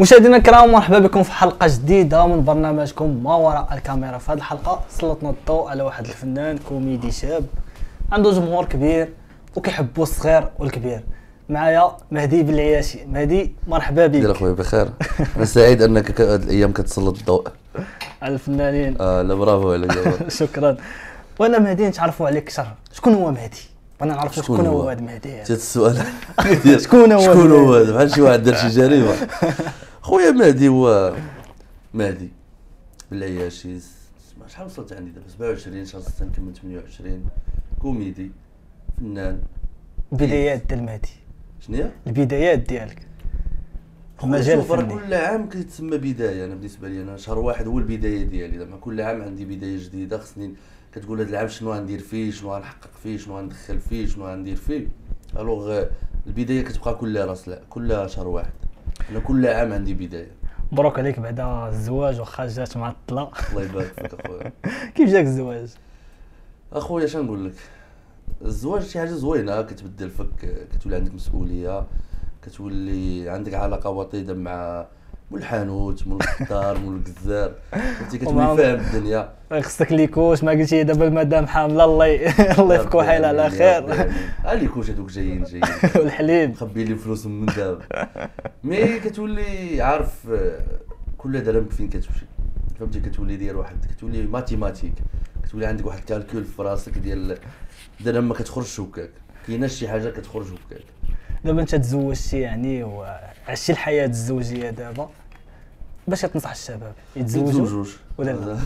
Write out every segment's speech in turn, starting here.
مشاهدينا الكرام مرحبا بكم في حلقه جديده من برنامجكم ما وراء الكاميرا في هذه الحلقه سلطنا الضوء على واحد الفنان كوميدي شاب عنده جمهور كبير وكيحبوا الصغير والكبير معايا مهدي بالعياشي مهدي مرحبا بك يا اخويا بخير انا سعيد انك هذه الايام كتسلط الضوء على الفنانين اه لا برافو عليك شكرا وانا مهدي نتعرفوا عليك شر شكون هو مهدي بغينا نعرفوا شكون هو هذا مهدي هذا السؤال شكون هو شكون هو بحال شي واحد دار شي جريمه خويا مهدي هو مهدي بالعياشي شحال وصلت عندي دابا 27 ان شاء نكمل 28 كوميدي فنان بدايات ديال مهدي شنو هي؟ البدايات ديالك المجال الفني كل عام كيتسمى بدايه انا بالنسبه لي انا شهر واحد هو البدايه ديالي زعما كل عام عندي بدايه جديده خصني كتقول هذا العام شنو غندير فيه شنو غنحقق فيه شنو غندخل فيه شنو غندير فيه الوغ البدايه كتبقى كلها راس كلها شهر واحد انا كل عام عندي بدايه مبروك عليك بعد الزواج واخا جات مع معطله الله يبارك فيك اخويا كيف جاك الزواج اخويا شنو نقول لك الزواج شي حاجه زوينه كتبدل فك كتولي عندك مسؤوليه كتولي عندك علاقه وطيده مع مول الحانوت مول الخضار مول الجزار فهمتي كتولي فاهم الدنيا خصك ليكوش ما قلتي دابا المدام حامله الله الله يفكو حالها على خير الليكوش هذوك جايين جايين والحليب خبي لي فلوس من دابا مي كتولي عارف كل درهم فين كتمشي فهمتي كتولي داير واحد كتولي ماتيماتيك كتولي عندك واحد الكالكول في راسك ديال درهم ما كتخرجش هكاك كاينه شي حاجه كتخرج هكاك دابا انت تزوجتي يعني وعشتي الحياه الزوجيه دابا باش تنصح الشباب يتزوجوا ولا لا؟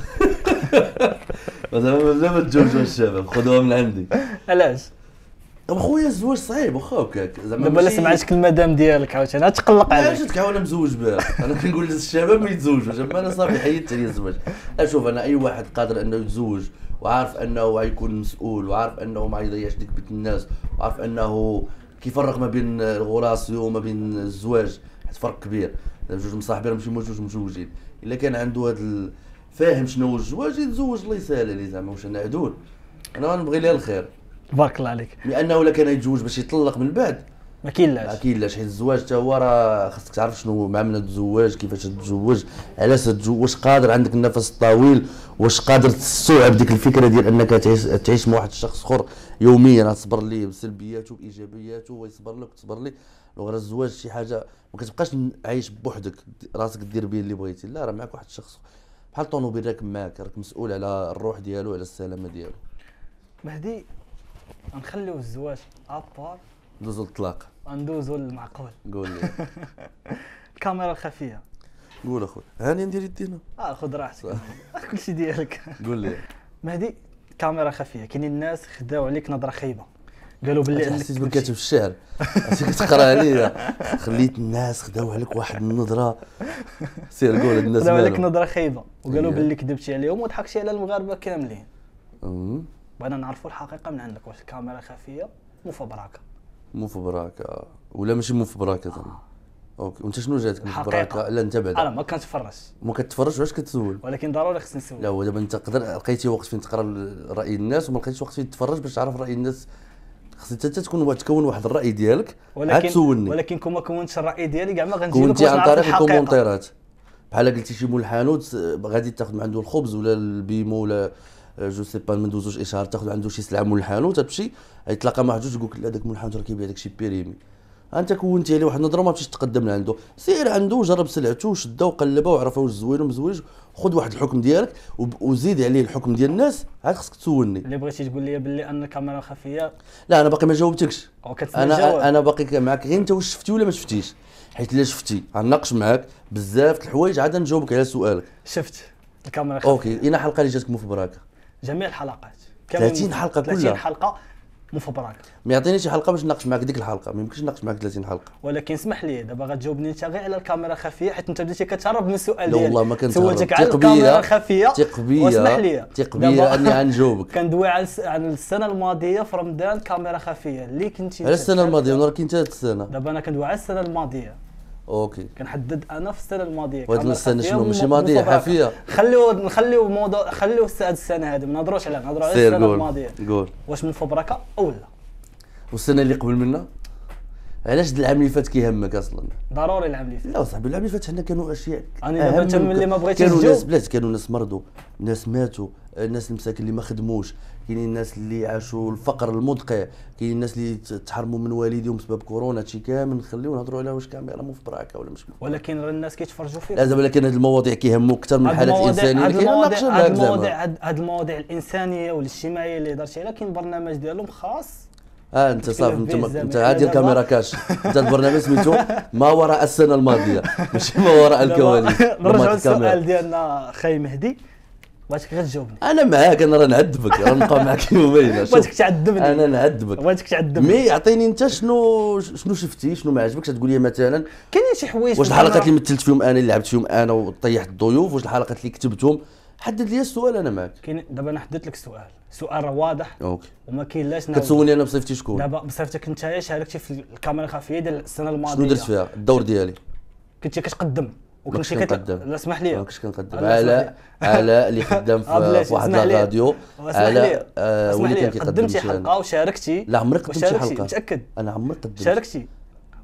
لا ما تزوجوا الشباب خذوها من عندي علاش؟ خويا الزواج صعيب واخا هكاك زعما دابا لا سمعتك المدام ديالك عاوتاني تقلق عليك علاش انا مزوج بها انا كنقول للشباب ما يتزوجوش انا صافي حيدت عليا الزواج اشوف انا اي واحد قادر انه يتزوج وعارف انه غيكون مسؤول وعارف انه ما يضيعش ديك بيت الناس وعارف انه كيفرق ما بين الغلاصيو وما بين الزواج حيت فرق كبير جوج مصاحبي راه ماشي جوج مزوجين الا كان عنده هذا فاهم شنو هو الزواج يتزوج الله يسهل عليه زعما واش انا عدول انا غنبغي ليه الخير بارك الله عليك لانه الا كان يتزوج باش يطلق من بعد ما كاينلاش ما كاينلاش حيت الزواج حتى هو راه خاصك تعرف شنو معامله الزواج كيفاش تتزوج علاش تتزوج واش قادر عندك النفس الطويل واش قادر تستوعب ديك الفكره ديال انك تعيش تعيش مع واحد الشخص اخر يوميا تصبر ليه بسلبياته بايجابياته ويصبر لك وتصبر ليه غير الزواج شي حاجه ما كتبقاش عايش بوحدك راسك دير به اللي بغيتي لا راه معك واحد الشخص بحال طونوبيل راك معاك راك مسؤول على الروح ديالو على السلامه ديالو مهدي نخليو الزواج ابار ندوزو للطلاق ندوزو للمعقول قول لي الكاميرا الخفيه قول اخويا هاني ندير يدينا اه خذ راحتك كلشي ديالك قول لي مهدي كاميرا خفيه كاينين الناس خداو عليك نظره خايبه قالوا باللي عندك حسيت بالكاتب الشعر كتقرا عليا خليت الناس خداو عليك واحد النظره سير قول الناس خداو عليك نظره خايبه وقالوا أيوة. باللي كذبتي عليهم وضحكتي على المغاربه كاملين بغينا أمم. نعرفوا الحقيقه من عندك واش الكاميرا خفيه مو مفبركه مو ولا ماشي مو زعما آه. اوكي وانت شنو جاتك مفبركه لا انت بعدا انا ما كنتفرجش ما كتفرجش واش كتسول ولكن ضروري خصني نسول لا هو دابا انت تقدر لقيتي وقت فين تقرا راي الناس وما لقيتش وقت فين تتفرج باش تعرف راي الناس خصك انت تكون تكون واحد الراي ديالك عاد تسولني ولكن كون ما كونتش الراي ديالي كاع ما غنجي كونتي عن طريق الكومونتيرات بحال قلتي شي مول الحانوت غادي تاخذ من عنده الخبز ولا البيمو ولا آه، جو سي با ما ندوزوش اشهار تاخذ عنده شي سلعه مول الحانوت تمشي يتلاقى مع جوج يقول لك لا داك مول الحانوت راه كيبيع داك شي بيريمي انت كونتي عليه واحد النظره ما تمشيش تقدم لعنده سير عنده وجرب سلعته وشده وقلبه وعرف واش زوين ومزوينش خذ واحد الحكم ديالك وزيد عليه الحكم ديال الناس عاد خصك تسولني اللي بغيتي تقول لي باللي ان الكاميرا خفيه لا انا باقي ما جاوبتكش انا جاوب. انا باقي معك غير انت واش شفتي ولا ما شفتيش حيت الا شفتي غنناقش معاك بزاف الحوايج عاد نجاوبك على سؤالك شفت الكاميرا خفية. اوكي اين الحلقه اللي جاتك مفبركه جميع الحلقات 30 حلقه كلها 30 حلقه مفبرك ما يعطينيش حلقه باش نناقش معاك ديك الحلقه ما يمكنش نناقش معاك 30 حلقه ولكن اسمح لي دابا غتجاوبني انت غير على الكاميرا خفيه حيت انت بديتي كتهرب من السؤال ديالك لا والله ما كنت سولتك على الكاميرا الخفيه ثق واسمح لي ثق بيا اني غنجاوبك كندوي على عن السنه الماضيه في رمضان كاميرا خفيه اللي كنتي على السنه الماضيه ولا انت هاد السنه دابا انا كندوي على السنه الماضيه اوكي كنحدد انا في السنه الماضيه وهاد السنه شنو ماشي ماضيه حافيه خليو نخليو الموضوع خليو هاد السنه هادي ما نهضروش عليها نهضروا على السنه الماضيه قول واش من فبركه او لا والسنه اللي قبل منها علاش العام اللي فات كيهمك اصلا ضروري العام اللي فات لا صاحبي العام اللي فات حنا كانوا اشياء انا دابا تم اللي ما بغيتش كانوا ناس بلاتي كانوا ناس مرضوا ناس ماتوا الناس المساكين اللي ما خدموش كاينين الناس اللي عاشوا الفقر المدقع كاينين الناس اللي تحرموا من والديهم بسبب كورونا هادشي كامل نخليو نهضروا على واش كاميرا مو في براكه ولا مش ولكن راه الناس كيتفرجوا فيك لازم ولكن هاد المواضيع كيهمو اكثر من الحالات الانسانيه هاد المواضيع هاد المواضيع الانسانيه والاجتماعيه اللي هضرتي عليها كاين برنامج ديالهم خاص اه انت صافي انت انت هذه الكاميرا كاش انت البرنامج سميتو ما وراء السنه الماضيه ماشي ما وراء الكواليس نرجعوا للسؤال ديالنا خاي مهدي بغيتك غير تجاوبني انا معاك انا راه نعذبك راه نبقى معاك كيما بغيتك تعذبني انا نعذبك بغيتك تعذبني مي عطيني انت شنو شنو شفتي شنو ما عجبكش تقول لي مثلا كاينين شي حوايج واش الحلقات اللي مثلت فيهم انا اللي لعبت فيهم انا وطيحت الضيوف واش الحلقات اللي كتبتهم حدد لي السؤال انا معك كاين دابا انا حددت لك سؤال سؤال راه واضح اوكي وما كاين لاش كتسولني انا بصفتي شكون دابا بصفتك انت شاركتي في الكاميرا الخفيه ديال السنه الماضيه شنو درت فيها الدور ديالي كنتي كتقدم وكنتي كتقدم لا اسمح لي كنتش كنقدم علاء علاء اللي خدام في واحد الراديو علاء آه، وليت كان كيقدم قدمتي حلقه وشاركتي لا عمرك قدمت حلقه متاكد انا عمرك قدمت شاركتي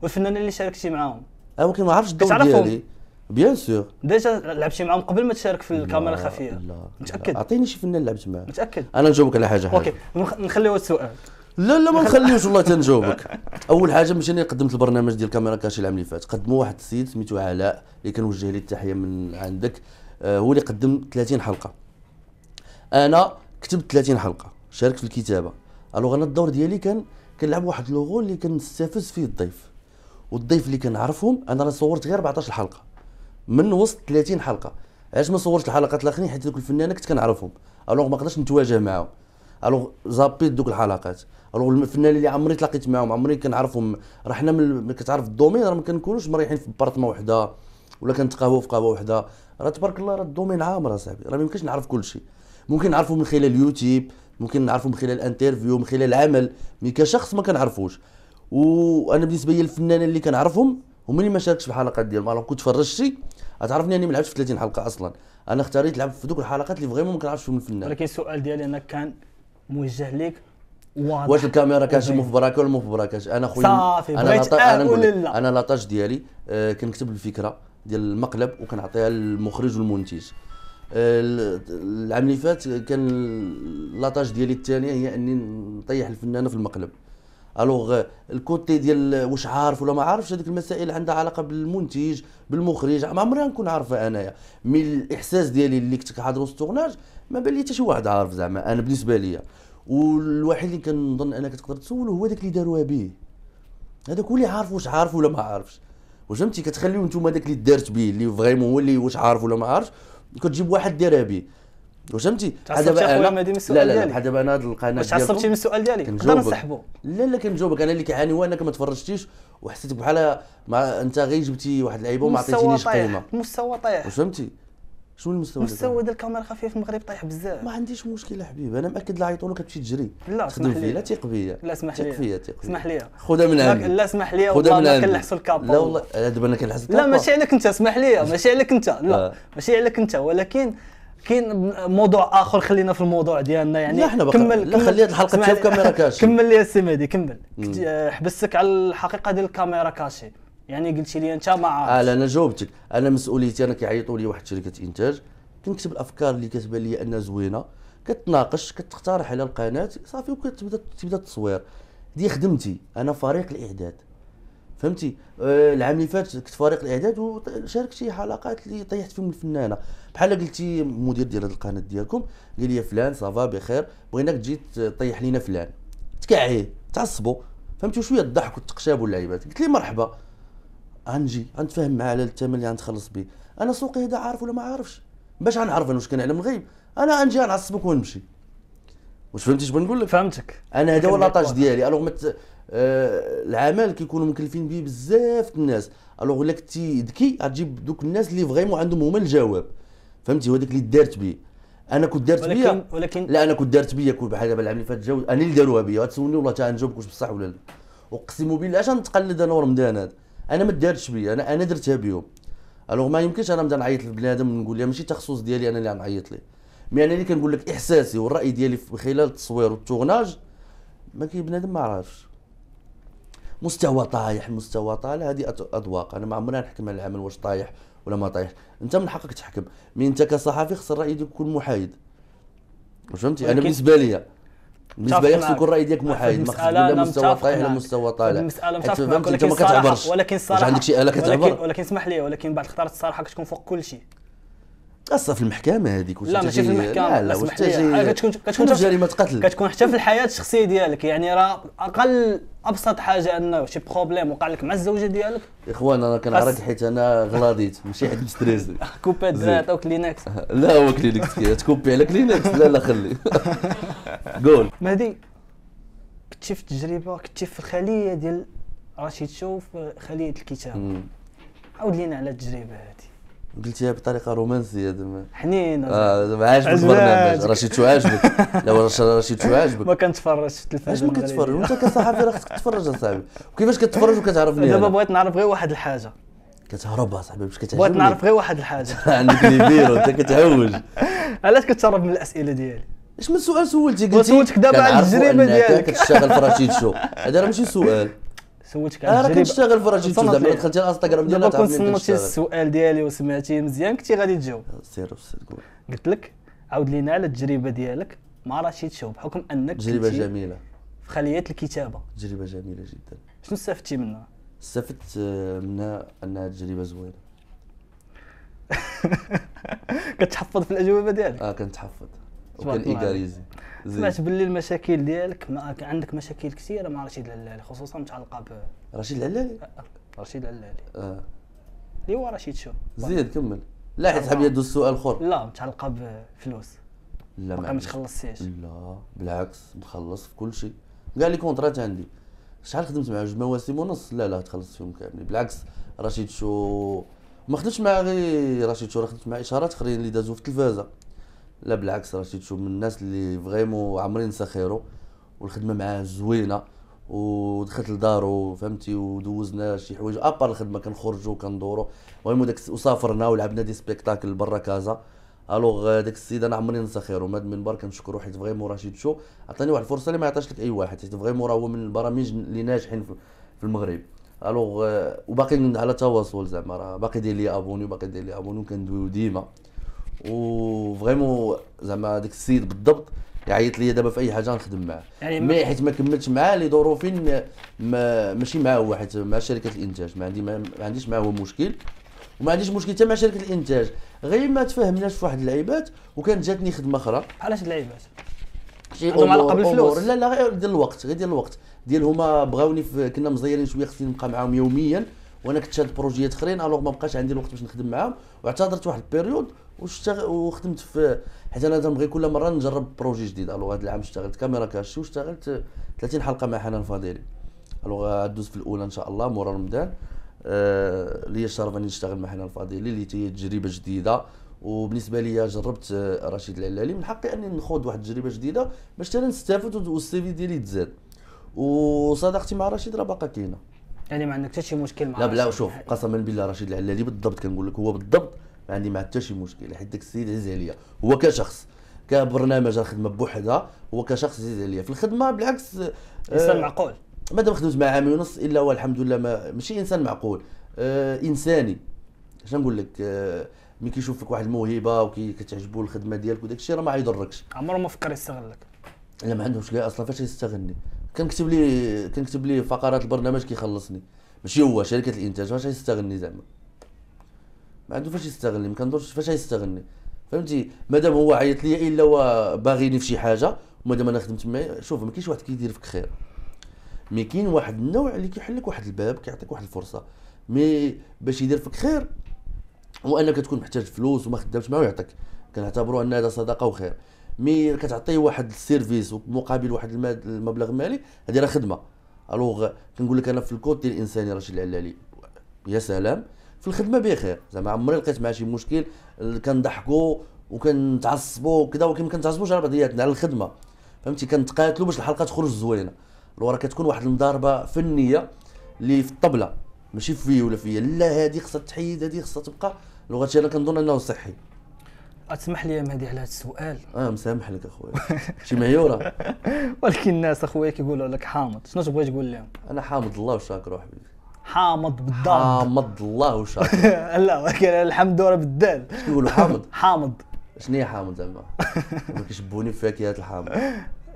والفنانين اللي شاركتي معاهم انا ما عرفتش الدور ديالي بيان سور ديجا لعبت معاهم قبل ما تشارك في الكاميرا الخفيه لا متاكد اعطيني شي فنان لعبت معاه متاكد انا نجاوبك على حاجه اوكي نخليو السؤال لا لا ما نخليوش والله تنجاوبك اول حاجه مش انا قدمت البرنامج ديال الكاميرا كاش العام اللي فات قدموا واحد السيد سميتو علاء اللي كنوجه ليه التحيه من عندك آه هو اللي قدم 30 حلقه انا كتبت 30 حلقه شاركت في الكتابه الوغ انا الدور ديالي كان كنلعب واحد لوغو اللي كنستفز فيه الضيف والضيف اللي كنعرفهم انا راه صورت غير 14 حلقه من وسط 30 حلقه علاش ما صورتش الحلقات الاخرين حيت ذوك الفنانه كنت كنعرفهم الوغ ما قدرتش نتواجه معاهم الوغ زابيت دوك الحلقات الوغ الفنانين اللي عمري تلاقيت معاهم عمري كنعرفهم راه حنا من كتعرف الدومين راه ما كنكونوش مريحين في بارطمه وحده ولا كنتقهوا في قهوه وحده راه تبارك الله راه الدومين عامر اصاحبي راه ما يمكنش نعرف كل شيء ممكن نعرفه من خلال يوتيوب ممكن نعرفه من خلال انترفيو من خلال العمل مي كشخص ما كنعرفوش وانا بالنسبه لي الفنانين اللي كنعرفهم هما اللي ما شاركش في الحلقات ديالهم الوغ كنت فرجت تعرفني اني ما لعبتش في 30 حلقه اصلا انا اختاريت نلعب في دوك الحلقات اللي فريمون ما كنعرفش فيهم الفنان ولكن السؤال ديالي انا كان موجه ليك واضح واش الكاميرا كاش مو في براكه ولا مو في براكاش انا خويا صافي بغيت انا آه لا. انا لاطاج ديالي آه كنكتب الفكره ديال المقلب وكنعطيها للمخرج والمنتج آه، العام اللي فات كان لاطاج ديالي الثانيه هي اني نطيح الفنانه في المقلب الوغ الكوتي ديال واش عارف ولا ما عارفش هذيك المسائل عندها علاقه بالمنتج بالمخرج ما عمري نكون عارفها انايا من الاحساس ديالي اللي كنت كنحضر وسط التورناج ما بان لي حتى شي واحد عارف زعما انا بالنسبه ليا والواحد اللي كنظن انك تقدر تسولو هو داك اللي داروها به هذاك هو اللي عارف واش عارف ولا ما عارفش واش فهمتي كتخليو نتوما داك اللي دارت به اللي فريمون هو اللي واش عارف ولا ما عارفش كتجيب واحد دارها به واش فهمتي هذا بقى انا لا لا لا هذا بقى انا هذه القناه واش عصبتي من السؤال ديالي نقدر نسحبو لا لا كنجاوبك انا اللي كيعاني هو انك ما تفرجتيش وحسيت بحال ما انت غير جبتي واحد اللعيبه وما عطيتينيش قيمه المستوى طايح واش فهمتي شنو المستوى المستوى ديال الكاميرا خفيف في المغرب طايح بزاف ما عنديش مشكل حبيبي انا مأكد لا عيطوا لك تمشي تجري لا تخدم فيه لا تيق فيا لا اسمح لي تيق فيا اسمح لي خذها من عندي لا اسمح لي من عندي كنلحسوا الكابا لا والله دابا انا كنلحس الكابا لا ماشي عليك انت اسمح لي ماشي عليك انت لا ماشي عليك انت ولكن كاين موضوع اخر خلينا في الموضوع ديالنا يعني لا احنا بقى. كمل لا خليت الحلقه تشوف كاميرا كاشي كمل لي السي مهدي كمل آه، حبستك على الحقيقه ديال الكاميرا كاشي يعني قلت لي انت ما عارف آه انا جاوبتك انا مسؤوليتي انا كيعيطوا لي واحد شركه انتاج كنكتب الافكار اللي كتبان لي انها زوينه كتناقش كتقترح على القناه صافي وكتبدا تبدا التصوير دي خدمتي انا فريق الاعداد فهمتي آه العام اللي فات كنت فريق الاعداد وشاركت شي حلقات اللي طيحت فيهم الفنانه بحال قلتي المدير ديال هذه القناه ديالكم قال لي فلان صافا بخير بغيناك تجي تطيح لينا فلان تكعيه تعصبوا فهمتي شويه الضحك والتقشاب واللعيبات قلت لي مرحبا غنجي غنتفاهم معاه على الثمن اللي غنتخلص به انا سوقي هذا عارف ولا ما عارفش باش غنعرف انا واش كنعلم الغيب انا غنجي غنعصبك ونمشي واش فهمتي شنو بنقول لك فهمتك انا هذا هو لاطاج ديالي الوغ آه، العمل كيكونوا مكلفين به بزاف الناس الوغ الا كنتي ذكي غتجيب دوك الناس اللي فغيمون عندهم هما الجواب فهمتي هو داك اللي دارت به انا كنت دارت بيا ولكن لا انا كنت دارت بيا كون بحال دابا العام اللي فات جاوز انا اللي داروها بيا غتسولني والله حتى غنجاوبك واش بصح ولا لا اقسم بالله اش غنتقلد انا ورمضان هذا انا ما دارتش بيا انا انا درتها بيهم الوغ ما يمكنش انا نبدا نعيط لبنادم نقول لها ماشي تخصص ديالي انا اللي غنعيط ليه مي انا اللي كنقول لك احساسي والراي ديالي خلال التصوير والتورناج ما كاين بنادم ما عرفش مستوى طايح مستوى طالع هذه اذواق انا ما عمرنا نحكم على العمل واش طايح ولا ما طايح انت من حقك تحكم مي انت كصحفي خص الراي ديالك يكون محايد فهمتي انا بالنسبه لي بالنسبه لي خص يكون الراي ديالك محايد ما خصش لا مستوى طايح لا مستوى طالع المساله متفق ولكن انت ما ولكن الصراحه عندك شي اله كتعبر ولكن اسمح لي ولكن بعد الخطرات الصراحه كتكون فوق كل شيء قصه في المحكمه هذيك لا ماشي في المحكمه لا لا واش كتكون كتكون جريمه قتل كتكون حتى في الحياه الشخصيه ديالك يعني راه اقل ابسط حاجه انه شي بروبليم وقع لك مع الزوجه ديالك اخوان انا كنعرق حيت انا غلاضيت ماشي حيت مستريزي كوبي زاد او كلينكس لا هو كلينكس تكوبي على كلينكس لا لا خلي قول مهدي كنت في تجربه كنت في الخليه ديال راشي تشوف خليه الكتاب عاود لينا على التجربه هذه قلتيها بطريقه رومانسيه زعما حنين اه زعما عاجبك البرنامج راه شو عاجبك لا راه شو عاجبك ما كنتفرجش في علاش ما كتفرج وانت كصحفي راه خصك تتفرج اصاحبي وكيفاش كتفرج وكتعرفني دابا بغيت نعرف غير واحد الحاجه كتهرب اصاحبي باش كتعجبني بغيت نعرف غير واحد الحاجه عندك فيرو انت كتعوج علاش كتهرب من الاسئله ديالي اش من سؤال سولتي قلتي سولتك دابا على التجربه ديالك كتشتغل في رشيد شو هذا راه ماشي سؤال سولتك على التجربه انا كنشتغل في راجل تودا ملي دخلتي الانستغرام ديالي دابا كنت سمعت السؤال ديالي وسمعتي مزيان كنتي غادي تجاوب آه، سير قول قلت لك عاود لينا على التجربه ديالك مع رشيد شو بحكم انك تجربه جميله في خليه الكتابه تجربه جميله جدا شنو استفدتي منها استفدت آه، منها انها تجربه زوينه كتحفظ في الاجوبه ديالك اه كنتحفظ وكناداريزي سمعت باللي المشاكل ديالك معك عندك مشاكل كثيره مع رشيد العلالي خصوصا متعلقه ب رشيد العلالي أه، أه، رشيد العلالي اه اللي هو رشيد شو زيد كمل لا حيت حاب يدوز سؤال اخر لا متعلقه بفلوس لا ما متخلصتيش لا بالعكس مخلص في كل شيء كاع لي كونترات عندي شحال خدمت معاه جوج مواسم ونص لا لا تخلصت فيهم كاملين بالعكس رشيد شو ما خدمتش مع غير رشيد شو خدمت مع اشارات اخرين اللي دازوا في التلفازه لا بالعكس راه شوف من الناس اللي فريمون عامرين سخيرو خيرو والخدمه معاه زوينه ودخلت لدارو فهمتي ودوزنا شي حوايج ابار الخدمه كنخرجوا كندورو المهم داك وسافرنا ولعبنا دي سبيكتاكل برا كازا الوغ داك السيد انا عمري ننسى خيرو من بار كنشكرو حيت فريمون رشيد شو عطاني واحد الفرصه اللي ما عطاش لك اي واحد حيت فريمون راه هو من البرامج اللي ناجحين في المغرب الوغ وباقي على تواصل زعما راه باقي دير لي ابوني وباقي دير لي ابوني وكندويو ديما وفريمون زعما داك السيد بالضبط يعيط لي دابا في اي حاجه نخدم معاه يعني مي حيت ما كملتش معاه ظروفين ما ماشي معاه هو حيت مع شركه الانتاج ما عندي ما, عنديش معاه هو مشكل وما عنديش مشكل حتى مع شركه الانتاج غير ما تفاهمناش في واحد اللعيبات وكانت جاتني خدمه اخرى علاش اللعيبات شي علاقه بالفلوس لا لا غير ديال الوقت غير ديال الوقت ديال هما بغاوني كنا مزيرين شويه خصني نبقى معاهم يوميا وانا كنت شاد بروجيات اخرين الوغ ما بقاش عندي الوقت باش نخدم معاهم واعتذرت واحد البيريود وشتغل وخدمت في حيت انا تنبغي كل مره نجرب بروجي جديد الوغ هذا العام اشتغلت كاميرا كاشي واشتغلت 30 حلقه مع حنان فاضلي الوغ غادوز في الاولى ان شاء الله مورا رمضان آه ليا الشرف اني نشتغل مع حنان فاضلي اللي هي تجربه جديده وبالنسبه لي جربت رشيد العلالي من حقي اني نخوض واحد التجربه جديده باش انا نستافد والسيفي ديالي تزاد وصداقتي مع رشيد راه باقا كاينه يعني ما عندك حتى شي مشكل مع لا لا شوف قسما بالله رشيد العلالي بالضبط كنقول لك هو بالضبط ما عندي مع حتى شي مشكل حيت داك السيد عزيز عليا هو كشخص كبرنامج الخدمه بوحدها هو كشخص عزيز عليا في الخدمه بالعكس آه، انسان آه معقول مادام خدمت مع عام ونص الا هو الحمد لله ما ماشي انسان معقول آه انساني اش نقول لك آه ملي كيشوف فيك واحد الموهبه وكتعجبو الخدمه ديالك وداك الشيء راه ما يضركش عمره ما فكر يستغلك لا ما عندهمش كاع اصلا فاش يستغلني كنكتب ليه كنكتب ليه فقرات البرنامج كيخلصني ماشي هو شركه الانتاج فاش غيستغلني زعما ما عنده فاش يستغلني ما كندورش فاش غيستغلني فهمتي مادام هو عيط ليا الا هو باغيني في شي حاجه ومادام انا خدمت معاه شوف ما كاينش واحد كيدير فيك خير مي كاين واحد النوع اللي كيحل لك واحد الباب كيعطيك واحد الفرصه مي باش يدير فيك خير هو انك تكون محتاج فلوس وما خدامش معاه ويعطيك كنعتبروا ان هذا صدقه وخير مي كتعطيه واحد السيرفيس مقابل واحد المبلغ المالي هذه راه خدمه الوغ كنقول لك انا في ديال الانساني راه شي العلالي يا سلام في الخدمه بخير زعما عمري لقيت مع شي مشكل كنضحكوا وكنتعصبوا وكذا ولكن ما كنتعصبوش على بعضياتنا على الخدمه فهمتي كنتقاتلوا باش الحلقه تخرج زوينه راه كتكون واحد المضاربه فنيه اللي في الطبله ماشي في ولا فيا لا هذه خصها تحيد هذه خصها تبقى لغه انا كنظن انه صحي اسمح لي مهدي على هذا السؤال اه مسامح لك اخويا شي معيوره ولكن الناس اخويا كيقولوا لك حامض شنو تبغي تقول لهم انا حامض الله وشاكر حبيبي حامض بالضاد حامض الله وشاكر لا ولكن الحمد لله بالدال يقولوا حامض حامض شنو هي حامض زعما ما كيشبوني بفاكهه الحامض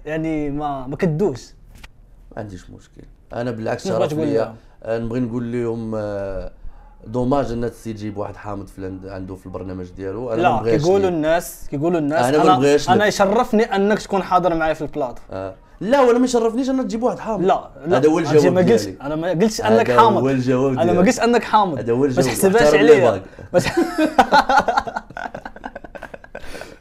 يعني ما ما كدوش ما عنديش مشكل انا بالعكس شرف ليا آه، نبغي نقول لهم آه دوماج الناس سي تجيب واحد حامد في عنده في البرنامج ديالو انا لا كيقولوا الناس كيقولوا الناس انا انا, أنا يشرفني انك تكون حاضر معايا في البلاط آه. لا ولا ما يشرفنيش انك تجيب واحد حامض لا هذا هو الجواب ما قلتش انا ما قلتش انك حامض هذا هو الجواب انا ما قلتش انك حامض هذا هو الجواب ما تحسبهاش عليا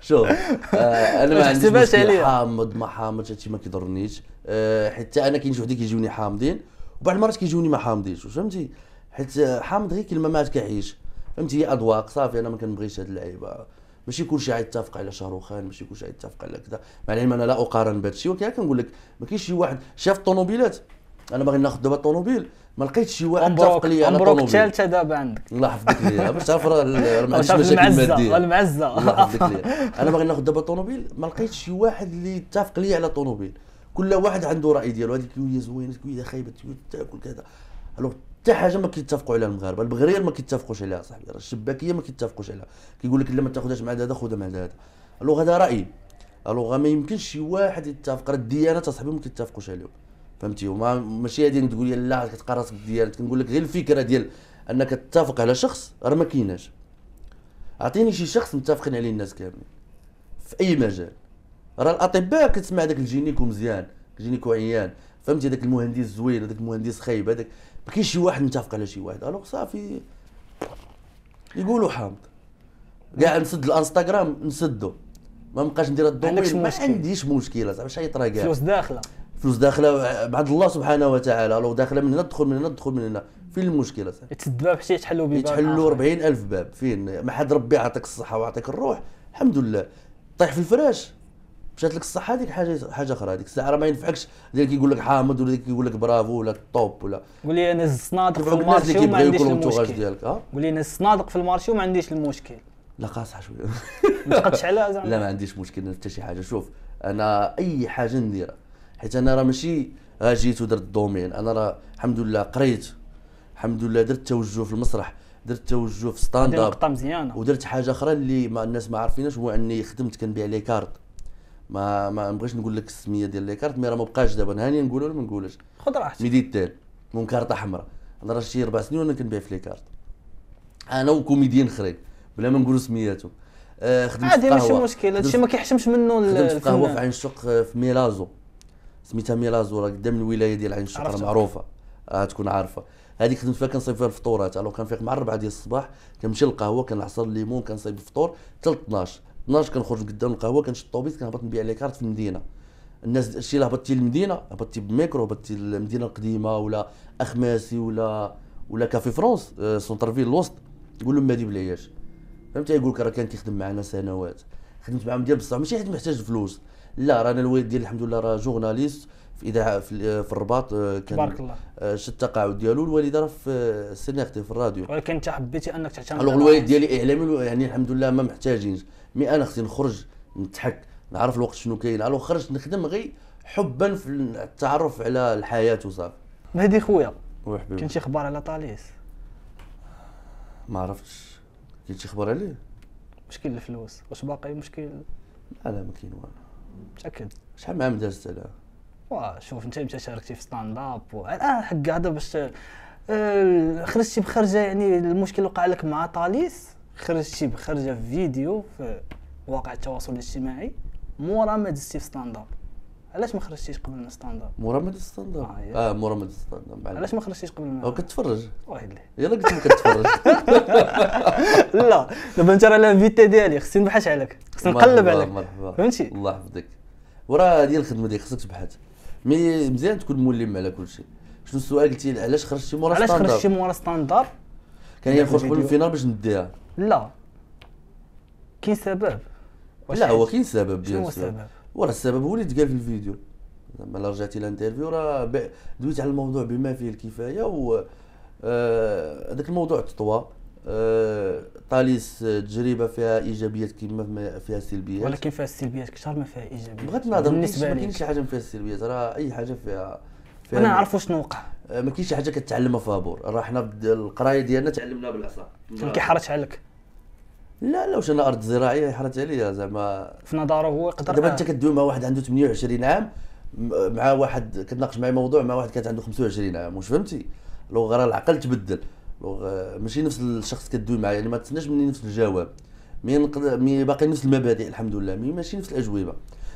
شوف آه انا ما عنديش حامض ما حامض هادشي ما كيضرنيش آه حتى انا كاين شي كيجوني حامضين وبعض المرات كيجوني ما حامضينش فهمتي حيت حامض غير كلمه ما كيعيش فهمتي هي اذواق صافي انا ما كنبغيش هاد اللعيبه ماشي كلشي يتفق على شاروخان ماشي كلشي يتفق على كذا مع العلم انا لا اقارن بهذا الشيء ولكن كنقول لك ما كاينش شي واحد شاف الطوموبيلات انا باغي ناخذ دابا الطوموبيل ما لقيتش شي واحد اتفق لي على الطوموبيل الثالثه دابا عندك الله يحفظك ليا باش تعرف راه ما عنديش مشاكل ماديه المعزه الله يحفظك ليا انا باغي ناخذ دابا الطوموبيل ما لقيتش شي واحد اللي اتفق لي على الطوموبيل كل واحد عنده راي ديالو هذيك هي زوينه هذيك هي خايبه تاكل كذا الوغ حتى حاجه ما كيتفقوا عليها المغاربه البغرير ما كيتفقوش عليها صاحبي راه الشباكيه ما كيتفقوش عليها كيقول لك لا ما تاخذهاش مع هذا خذها مع هذا الوغ هذا رايي الوغ ما يمكنش شي واحد يتفق راه الديانات اصاحبي ما كيتفقوش عليهم فهمتي وما ماشي غادي تقول لي لا كتقرا راسك الديانات كنقول لك غير الفكره ديال انك تتفق على شخص راه ما كايناش اعطيني شي شخص متفقين عليه الناس كاملين في اي مجال راه الاطباء كتسمع داك الجينيكو مزيان الجينيكو عيان فهمتي هذاك المهندس زوين هذاك المهندس خايب هذاك ما كاينش شي واحد متفق على شي واحد الوغ صافي يقولوا حامض كاع نسد الانستغرام نسدو ما بقاش ندير الدومين ما عنديش مشكله زعما طرا كاع فلوس داخله فلوس داخله بعد الله سبحانه وتعالى لو داخله من هنا تدخل من هنا تدخل من هنا فين المشكله صافي تسد باب حتى يتحلوا بباب يتحلوا 40000 باب فين ما حد ربي يعطيك الصحه ويعطيك الروح الحمد لله طيح في الفراش مشات لك الصحه هذيك حاجه حاجه اخرى هذيك الساعه راه ما ينفعكش ديال كيقول لك حامض ولا كيقول لك برافو ولا طوب ولا قول لي انا الصنادق في المارشي وما عنديش المشكل ديالك قول لي انا الصنادق في المارشي وما عنديش المشكل لا قاصح شويه ما تقدش على زعما لا ما عنديش مشكل حتى شي حاجه شوف انا اي حاجه نديرها حيت انا راه ماشي جيت ودرت الدومين انا راه الحمد لله قريت الحمد لله درت توجه في المسرح درت توجه في ستاند اب مزيانه ودرت حاجه اخرى اللي ما الناس ما عارفيناش هو اني خدمت كنبيع لي كارت ما ما نبغيش نقول لك السميه ديال لي كارت مي راه ما بقاش دابا هاني نقولوا ولا ما نقولش خذ راحتك ميديتال مون كارطه حمراء انا راه شي اربع سنين وانا كنبيع في لي كارت انا وكوميديين اخرين بلا ما نقولوا سمياتو آه، خدمت عادي ماشي مشكل هادشي ما كيحشمش منه خدمت في قهوه في عين الشق آه، في ميلازو سميتها ميلازو راه قدام الولايه ديال عين الشق راه معروفه راه تكون عارفه هذيك خدمت فيها كنصيب فيها الفطورات الو كنفيق مع الربعه ديال الصباح كنمشي للقهوه كنعصر الليمون كنصيب الفطور حتى 12 12 كنخرج قدام القهوه كنشد الطوبيس كنهبط نبيع لي كارت في المدينه الناس شي اللي هبطتي للمدينه هبطتي بميكرو هبطتي للمدينه القديمه ولا اخماسي ولا ولا كافي فرونس آه، سونتر فيل الوسط تقول لهم ما بلاياش فهمت يقول لك راه كان كيخدم معنا سنوات خدمت معاهم ديال بصح ماشي حيت محتاج الفلوس لا رانا الوالد ديالي الحمد لله راه جورناليست في اذاعه في, آه، في الرباط آه، كان بارك الله شد التقاعد ديالو الوالده راه في سينيرتي في الراديو ولكن انت حبيتي انك تعتمد الوالد ديالي اعلامي يعني الحمد لله ما محتاجينش مي انا خصني نخرج نضحك نعرف الوقت شنو كاين على خرجت نخدم غير حبا في التعرف على الحياه وصافي مهدي خويا وحبيبي كاين شي اخبار على طاليس ما عرفتش كاين شي اخبار عليه مشكل الفلوس واش باقي مشكل لا لا ما كاين والو متاكد شحال من عام دازت على واه شوف انت متى شاركتي في ستاند اب اه حق هذا باش آه، خرجتي بخرجه يعني المشكل وقع لك مع طاليس خرجتي بخرجه في فيديو في مواقع التواصل الاجتماعي مورا ما دزتي في ستانداب علاش ما خرجتيش قبل من ستانداب مورا ما دزت ستانداب اه, آه مورا ما دزت ستانداب علاش ما خرجتيش قبل من كتفرج ويلي يلا قلت لك كتفرج لا دابا انت راه الانفيتي ديالي خصني نبحث عليك خصني نقلب عليك مرحبا فهمتي الله يحفظك وراه هذه الخدمه ديالك خصك تبحث مي مزيان تكون ملم على كل شيء شنو السؤال قلتي علاش خرجتي مورا ستانداب علاش خرجتي مورا ستانداب كان هي قبل الفينال باش نديها لا كاين سبب لا هو كاين سبب شنو هو السبب؟ وراه السبب هو اللي تقال في الفيديو لما رجعتي لانترفيو راه ب... دويت على الموضوع بما فيه الكفايه و آه، هذاك آه... الموضوع تطوى آه... طاليس آه، تجربه فيها ايجابيات كما فيها سلبيات ولكن فيها السلبيات اكثر ما فيها ايجابيات بغيت نهضر بالنسبه لك ما كاينش حاجه فيها السلبيات راه اي حاجه فيها انا نعرف شنو وقع أه، ما كاينش شي حاجه كتعلمها في هابور راه حنا القرايه ديالنا تعلمناها بالعصا كان كيحرش عليك لا لا واش انا ارض زراعيه حرت عليا زعما في نظره هو يقدر دابا انت كدوي مع واحد عنده 28 عام مع واحد كتناقش معي موضوع مع واحد كانت عنده 25 عام واش فهمتي لو راه العقل تبدل ماشي نفس الشخص كدوي معاه يعني ما تسناش مني نفس الجواب مي باقي نفس المبادئ الحمد لله مي ماشي نفس الاجوبه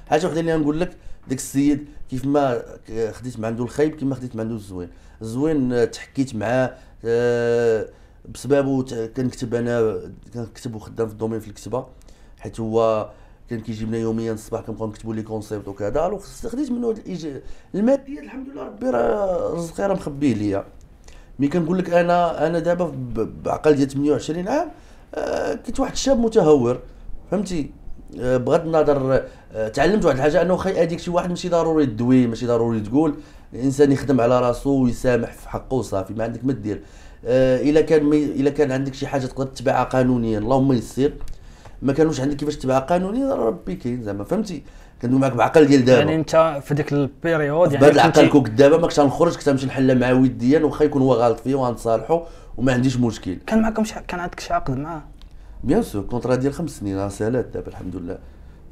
حاجه وحده اللي نقول لك داك السيد كيف ما خديت من عنده الخايب كيف ما خديت من عنده الزوين الزوين تحكيت معاه آه، بسببه كنكتب انا كنكتب وخدام في الدومين في الكتابه حيت هو كان كيجيب لنا يوميا الصباح كنبقاو نكتبوا لي كونسيبت وكذا الو خديت منه هاد الإج... الماديه الحمد لله ربي راه رزقي راه مخبيه ليا مي كنقول لك انا انا دابا بعقل ديال 28 عام آه، كنت واحد الشاب متهور فهمتي آه، بغض النظر آه، تعلمت واحد الحاجه انه خي هذيك شي واحد ماشي ضروري تدوي ماشي ضروري تقول الانسان يخدم على راسو ويسامح في حقه وصافي ما عندك ما دير آه، الا كان مي... الا كان عندك شي حاجه تقدر تتبعها قانونيا اللهم يسير ما كانوش عندك كيفاش تتبعها قانونيا ربي كاين زعما فهمتي كندوي معاك بعقل ديال دابا يعني انت في ديك البيريود يعني بعد العقل كوك دابا ما كنتش غنخرج كنت غنمشي نحلها معاه وديا واخا يكون هو غالط فيا وغنتصالحوا وما عنديش مشكل كان معكم كان عندك شي عقد معاه بيان سور كونترا ديال خمس سنين راه سالات دابا الحمد لله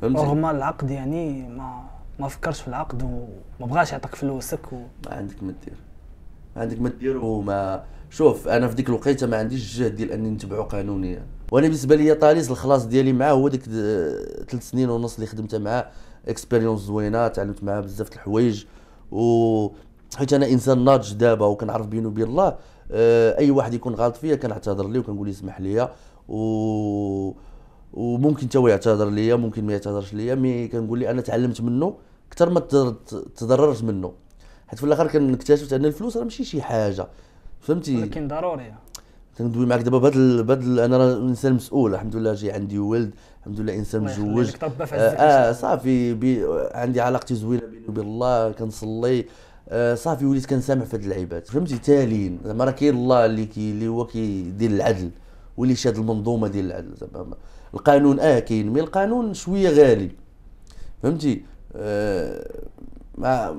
رغم العقد يعني ما ما فكرش في العقد وما بغاش يعطيك فلوسك و... ما عندك ما دير ما عندك ما دير وما شوف انا في ديك الوقيته ما عنديش الجهد ديال اني نتبعو قانونيا وانا بالنسبه لي طاليس الخلاص ديالي معاه هو ديك ثلاث سنين ونص اللي خدمتها معاه اكسبيريونس زوينه تعلمت معاه بزاف الحوايج و حيت انا انسان ناضج دابا وكنعرف بينه وبين الله آه، اي واحد يكون غلط فيا كنعتذر ليه وكنقول ليه اسمح ليا و وممكن حتى هو يعتذر ليا ممكن ما يعتذرش ليا مي كنقول لي انا تعلمت منه اكثر ما تضررت منه حيت في الاخر كنكتشفت ان الفلوس راه ماشي شي حاجه فهمتي ولكن ضروريه تندوي معك دابا بهذا بهذا انا راه انسان مسؤول الحمد لله جاي عندي ولد الحمد لله انسان مزوج آه, اه صافي بي عندي علاقتي زوينه بيني وبين الله كنصلي آه صافي وليت كنسامح في هاد العباد فهمتي تالين زعما راه كاين الله اللي كي اللي هو كيدير العدل واللي شاد المنظومه ديال العدل زعما القانون اه كاين مي القانون شويه غالي فهمتي آه ما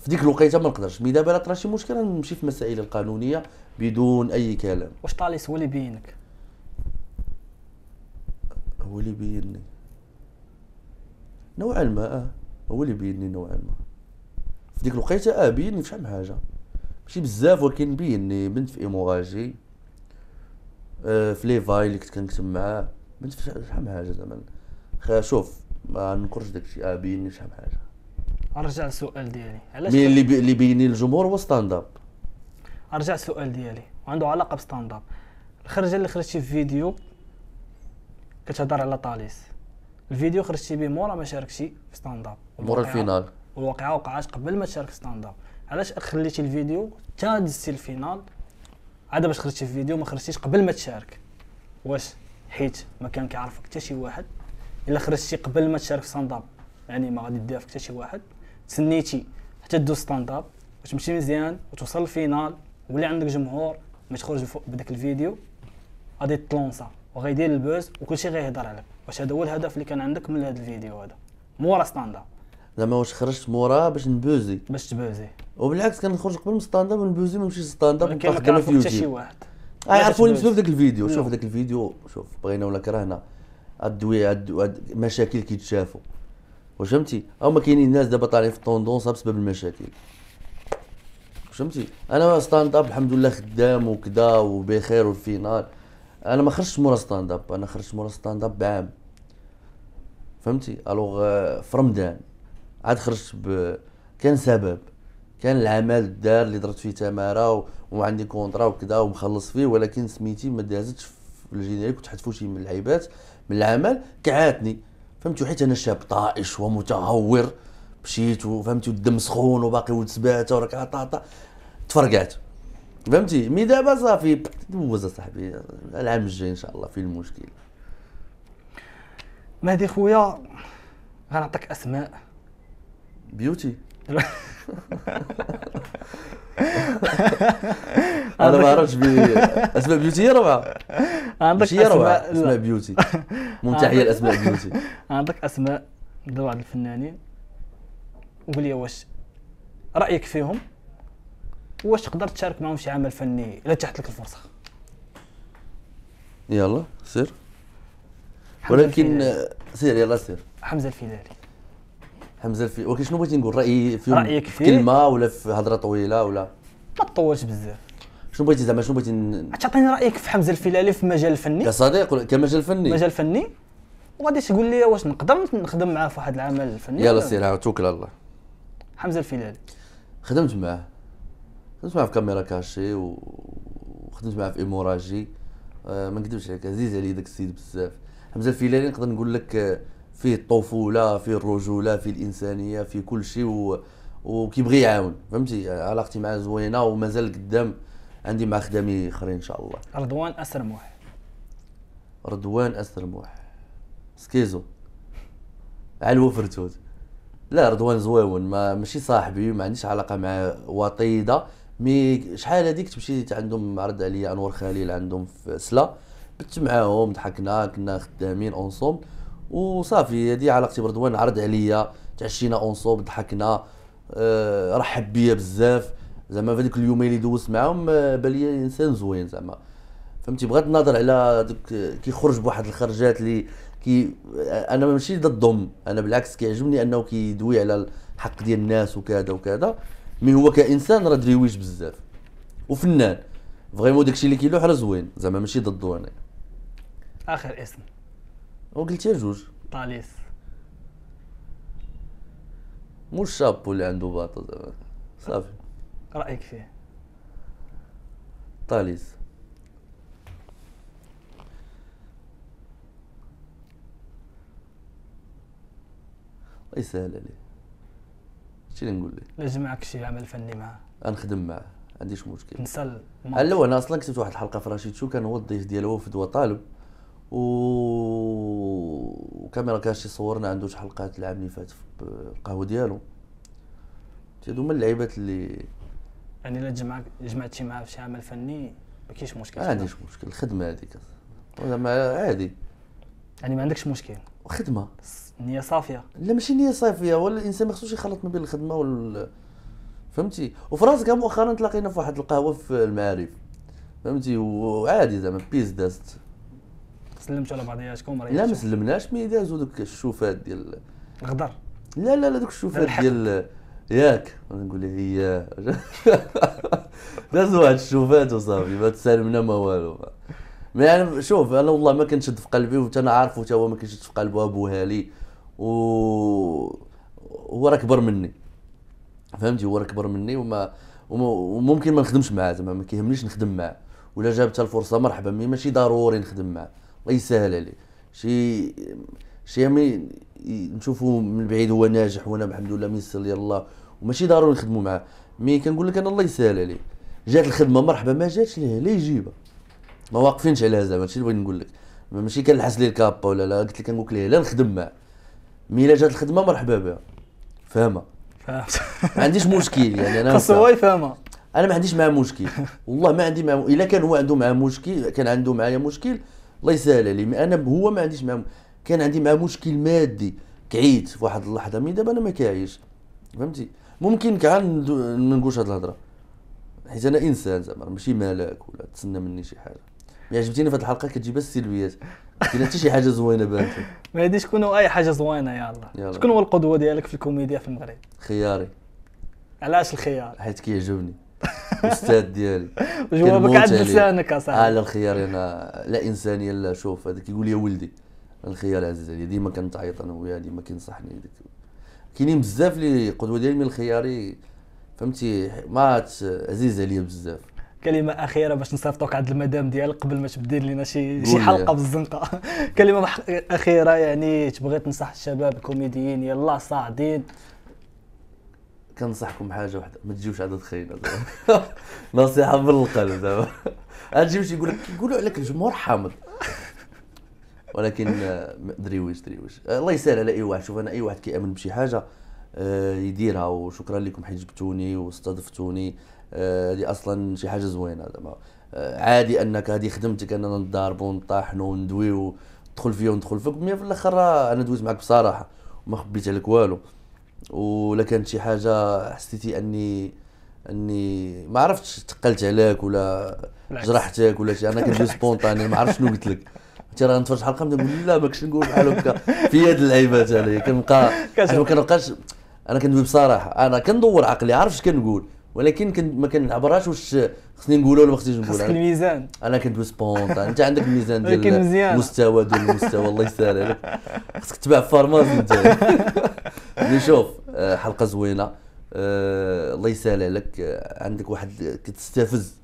في ديك الوقيته ما نقدرش مي دابا طرا شي مشكل نمشي في المسائل القانونيه بدون اي كلام واش طاليس هو اللي بينك هو اللي بيني نوعا ما اه هو اللي بيني نوعا ما في ديك الوقيته اه بيني في شحال من حاجه ماشي بزاف ولكن بيني بنت في ايموراجي آه في لي فاي اللي كنت كنكتب معاه ما نتفش شحال من حاجه زعما شوف ما ننكرش داك الشيء آه، بيني شحال من حاجه ارجع للسؤال ديالي علاش مين اللي اللي بيني الجمهور هو ستاند اب ارجع للسؤال ديالي وعنده علاقه بستاند اب الخرجه اللي خرجتي في فيديو كتهضر على طاليس الفيديو خرجتي به مورا ما شاركتي في ستاند اب مورا الفينال والواقعه وقعات قبل ما تشارك ستاند اب علاش خليتي الفيديو حتى دزتي الفينال عاد باش خرجتي في فيديو ما خرجتيش قبل ما تشارك واش حيت ما كان كيعرفك حتى شي واحد الا خرجتي قبل ما تشارك ستانداب يعني ما غادي دير حتى شي واحد تسنيتي حتى دوز ستانداب وتمشي مزيان وتوصل الفينال ولي عندك جمهور ما تخرج بداك الفيديو غادي تلونسا وغيدير البوز وكلشي غيهضر عليك واش هذا هو الهدف اللي كان عندك من هذا الفيديو هذا مورا ستانداب زعما واش خرجت مورا باش نبوزي باش تبوزي وبالعكس كنخرج قبل من ستانداب ونبوزي ما ستانداب ونبقى ما كنعرفش حتى شي واحد يعرفوني بسبب ذاك الفيديو شوف ذاك الفيديو شوف بغينا ولا كرهنا الدوي مشاكل كيتشافوا واش فهمتي هما كاينين الناس دابا طالعين في الطوندونس بسبب المشاكل فهمتي انا ستاند اب الحمد لله خدام وكذا وبخير والفينال انا ما خرجتش مورا ستاند اب انا خرجت مورا ستاند اب بعام فهمتي الوغ آه، في رمضان عاد خرجت ب... كان سبب كان العمل دار اللي درت فيه تماره وعندي كونطرا وكذا ومخلص فيه ولكن سميتي ما دازتش في الجينيريك وتحذفوا شي من اللعيبات من العمل كعاتني فهمتوا حيت انا شاب طائش ومتهور مشيت وفهمتي الدم سخون وباقي ولد سباته وراك عطاطا تفرقعت فهمتي مي دابا صافي دوز صاحبي العام الجاي ان شاء الله في المشكل مهدي خويا غنعطيك اسماء بيوتي انا ما عرفتش اسماء بيوتي هي ربعة عندك هي ربعة اسماء بيوتي ممتع هي الاسماء بيوتي عندك اسماء لبعض الفنانين قول لي واش رايك فيهم واش تقدر تشارك معهم شي عمل فني الا تحت لك الفرصه يلا سير ولكن سير يلا سير حمزه الفيلاري حمزه الفي ولكن شنو بغيتي نقول رايي في رايك في كلمه ولا في هضره طويله ولا ما طولش بزاف شنو بغيتي زعما شنو بغيتي تعطيني رايك في حمزه الفلالي في المجال الفني كصديق ولا كمجال فني مجال فني وغادي تقول لي واش نقدر نخدم معاه في واحد العمل الفني يلا سير توكل على الله حمزه الفلالي خدمت معاه خدمت معاه في كاميرا كاشي وخدمت معاه في ايموراجي آه ما نكذبش عليك عزيز علي داك السيد بزاف حمزه الفلالي نقدر نقول لك آه فيه الطفوله فيه الرجوله فيه الانسانيه فيه كل شيء و... وكيبغي يعاون فهمتي علاقتي معاه زوينه ومازال قدام عندي مع خدامي اخرين ان شاء الله رضوان اسرموح رضوان اسرموح سكيزو على الوفرتوت لا رضوان زويون ما ماشي صاحبي ما عنديش علاقه معاه وطيده مي شحال هذيك تمشيت عندهم عرض عليا انور خليل عندهم في سلا بت معاهم ضحكنا كنا خدامين اونصوم وصافي هادي علاقتي برضوان عرض عليا تعشينا اونصوب ضحكنا أه رحب بيا بزاف زعما في هذيك اليومين اللي دوزت معاهم آه، بان لي انسان زوين زعما فهمتي بغيت النظر على دوك كيخرج بواحد الخرجات اللي كي انا ماشي ضدهم انا بالعكس كيعجبني انه كيدوي على الحق ديال الناس وكذا وكذا مي هو كانسان راه درويش بزاف وفنان فريمون داكشي اللي كيلوح راه زوين زعما ماشي ضده انا اخر اسم وقلت يا جوج طاليس مو الشابو اللي عنده باطل زعما صافي رايك فيه طاليس الله يسهل عليه شنو اللي نقول لك لا جمعك شي عمل فني معاه غنخدم معاه ما عنديش مشكل نسال الاول انا اصلا كتبت واحد الحلقه في راشيد شو كان هو الضيف ديال وفد وطالب وكاميرا كاشي صورنا عنده شي حلقات العام اللي فات في القهوه ديالو تيدو من اللعيبات اللي يعني الا جمعك جمعتي معاه في شي عمل فني ما كاينش مشكل ما عنديش مشكل الخدمه هذيك زعما عادي يعني ما عندكش مشكل خدمه نيه صافيه لا ماشي نيه صافيه ولا الانسان ما خصوش يخلط ما بين الخدمه وال فهمتي وفي راسك مؤخرا تلاقينا في واحد القهوه في المعارف فهمتي وعادي زعما بيس دازت سلمتوا على بعضياتكم لا ما سلمناش مي دازوا دوك الشوفات ديال غدر لا لا لا دوك الشوفات ديال ياك نقول هي دازوا واحد الشوفات وصافي ما تسالمنا ما والو ما يعني شوف انا والله ما كنشد في قلبي وانت انا عارف حتى هو ما كيشدش في قلبه ابو هالي و هو راه كبر مني فهمتي هو راه كبر مني وما وممكن ما نخدمش معاه زعما ما كيهمنيش نخدم معاه ولا جابت الفرصه مرحبا مي ماشي ضروري نخدم معاه الله يسهل عليه شي شي يعني نشوفوا من بعيد هو ناجح وانا الحمد لله ميسر لي الله وماشي ضروري نخدموا معاه مي كنقول لك انا الله يسهل عليه جات الخدمه مرحبا ما جاتش ليه لا يجيبها ما واقفينش على هذا هادشي اللي بغيت نقول لك ماشي كنحس ليه الكابا ولا لا قلت لك كنقول لك ليه لا نخدم معاه مي الا جات الخدمه مرحبا بها فاهمه ما عنديش مشكل يعني انا خاصو هو يفهمها انا ما عنديش معاه مشكل والله ما عندي معاه الا كان هو عنده معاه مشكل كان عنده معايا مشكل الله يسهل عليه انا هو ما عنديش معاه كان عندي معاه مشكل مادي كعيت في واحد اللحظه مي دابا انا ما كاعيش فهمتي ممكن كاع ما نقولش هاد الهضره حيت انا انسان زعما ماشي ملاك ولا تسنى مني شي حاجه مي يعني عجبتيني في هاد الحلقه كتجيب بس السلبيات كاين حتى شي حاجه زوينه بانت ما غاديش شكون اي حاجه زوينه يلا شكون هو القدوه ديالك في الكوميديا في المغرب خياري علاش الخيار حيت كيعجبني الاستاذ ديالي جوابك عند لسانك اصاحبي آه، على الخيار انا لا انسانيه لا شوف هذاك يقول لي ولدي الخيار عزيز علي ديما كنتعيط انا وياه ديما كينصحني ديك كاينين بزاف اللي قدوه ديالي من الخياري فهمتي ما عزيز عليا بزاف كلمة أخيرة باش نصيفطوك عند المدام ديالك قبل ما تبدي لنا شي شي حلقة بالزنقة كلمة أخيرة يعني تبغي تنصح الشباب الكوميديين يلا صاعدين كنصحكم بحاجه واحده ما تجيوش عدد خاينه نصيحه من القلب دابا ما تجيوش يقول لك يقولوا عليك الجمهور حامض ولكن آه، دريويش دريويش آه، الله يسهل على اي واحد شوف انا اي واحد كيامن بشي حاجه آه، يديرها وشكرا لكم حيت جبتوني واستضفتوني هذه اصلا شي حاجه زوينه زعما عادي انك هذه خدمتك اننا نضاربوا ونطاحنوا وندويو ندخل فيا وندخل فيك مي في الاخر انا دويت معك بصراحه وما خبيت عليك والو ولا كانت شي حاجه حسيتي اني اني ما عرفتش ثقلت عليك ولا جرحتك ولا شي انا كندير سبونطاني ما عرفتش شنو قلت لك انت راه نتفرج حلقه نقول لا ما كنتش نقول بحال هكا في هاد اللعيبات هذه كنبقى يعني ما كنبقاش انا كندوي بصراحه انا كندور عقلي عارف اش كنقول ولكن ما كنعبرهاش واش خصني ولا ما خصنيش نقول خاصك الميزان انا كندوي سبونطان انت عندك الميزان ديال المستوى ديال المستوى الله يسهل عليك خصك تباع فارماسي انت اللي شوف آه، حلقه زوينه آه، الله يسهل عليك آه، عندك واحد كتستفز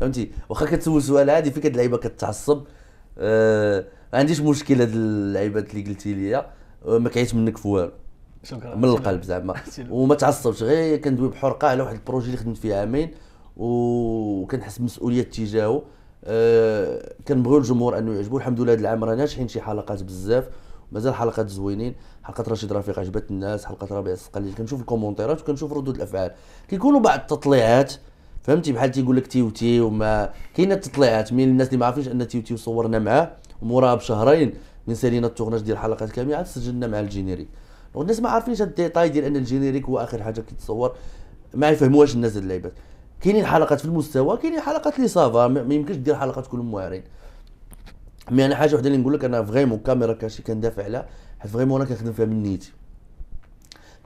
فهمتي واخا كتسول سؤال عادي فين كتلعيبه كتعصب ما عنديش مشكل هاد اللعيبات اللي قلتي لي ما كعيش منك في والو شكرا من القلب زعما وما تعصبش غير كندوي بحرقه على واحد البروجي اللي خدمت فيه عامين وكنحس بمسؤوليه تجاهه أه كنبغيو الجمهور انه يعجبو الحمد لله هذا العام راه ناجحين شي حلقات بزاف مازال حلقات زوينين حلقه رشيد رفيق عجبت الناس حلقه ربيع السقلي كنشوف الكومونتيرات وكنشوف ردود الافعال كيكونوا بعض التطليعات فهمتي بحال تيقول لك تيوتي وما كاينه التطليعات من الناس اللي ما عارفينش ان تيوتي صورنا معاه وموراها بشهرين من سالينا التورناج ديال الحلقات كامله عاد سجلنا مع الجينيريك الناس ما عارفينش هاد الديتاي ديال ان الجينيريك هو اخر حاجه كيتصور ما يفهموهاش الناس هاد اللعيبات كاينين حلقات في المستوى كاينين حلقات لي سافا ما يمكنش دير حلقات كلهم واعرين مي انا حاجه وحده اللي نقول لك انا فريمون كاميرا كاشي كندافع عليها حيت فريمون انا كنخدم فيها من نيتي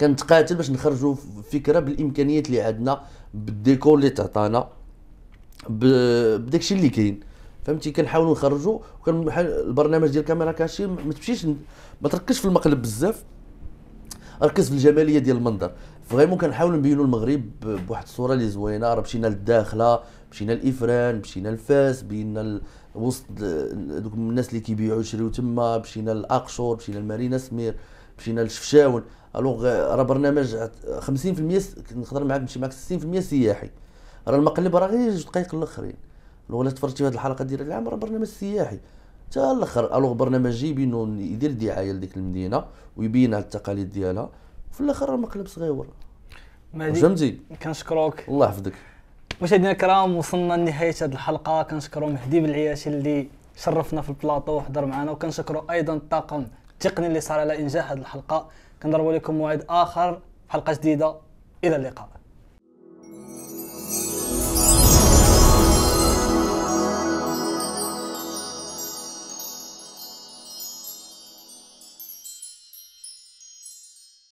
كنتقاتل باش نخرجوا فكره بالامكانيات اللي عندنا بالديكور اللي تعطانا بداكشي اللي كاين فهمتي كنحاولوا نخرجوا وكان البرنامج ديال كاميرا كاشي ما تمشيش ما تركزش في المقلب بزاف ركز في الجماليه ديال المنظر فريمون كنحاولوا نبينوا المغرب بواحد الصوره اللي زوينه راه مشينا للداخله مشينا لافران مشينا لفاس بينا وسط دوك الناس اللي كيبيعوا يشريوا تما مشينا لاقشور مشينا لمارينا سمير مشينا لشفشاون الوغ راه برنامج 50% نقدر معاك نمشي معاك 60% سياحي راه المقلب راه غير جوج دقائق الاخرين الوغ الا تفرجتي هذه الحلقه ديال العام راه برنامج سياحي حتى الاخر الوغ برنامج يبينو يدير دعايه لديك المدينه ويبين التقاليد ديالها في الاخر المقلب صغيور فهمتي كنشكروك الله يحفظك مشاهدينا الكرام وصلنا لنهايه هذه الحلقه كنشكروا مهدي بالعياشي اللي شرفنا في البلاطو وحضر معنا وكنشكروا ايضا الطاقم التقني اللي صار على انجاح هذه الحلقه كنضربوا لكم موعد اخر حلقه جديده الى اللقاء